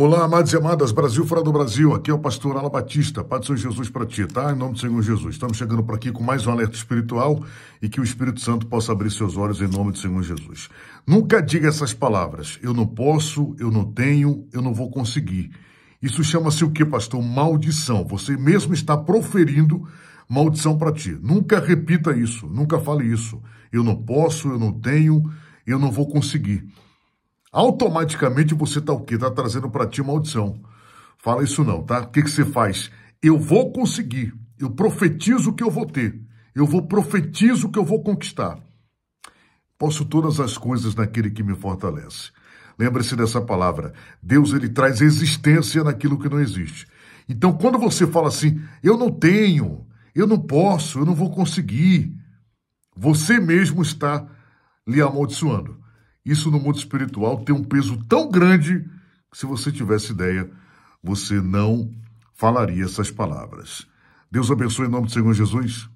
Olá, amados e amadas, Brasil fora do Brasil, aqui é o pastor Ala Batista, Pai do Senhor Jesus para ti, tá? Em nome do Senhor Jesus. Estamos chegando por aqui com mais um alerta espiritual e que o Espírito Santo possa abrir seus olhos em nome do Senhor Jesus. Nunca diga essas palavras, eu não posso, eu não tenho, eu não vou conseguir. Isso chama-se o que, pastor? Maldição. Você mesmo está proferindo maldição para ti. Nunca repita isso, nunca fale isso. Eu não posso, eu não tenho, eu não vou conseguir automaticamente você está o quê? Está trazendo para ti uma audição. Fala isso não, tá? O que, que você faz? Eu vou conseguir. Eu profetizo que eu vou ter. Eu vou profetizo que eu vou conquistar. Posso todas as coisas naquele que me fortalece. Lembre-se dessa palavra. Deus ele traz existência naquilo que não existe. Então, quando você fala assim, eu não tenho, eu não posso, eu não vou conseguir, você mesmo está lhe amaldiçoando. Isso no mundo espiritual tem um peso tão grande que, se você tivesse ideia, você não falaria essas palavras. Deus abençoe em nome do Senhor Jesus.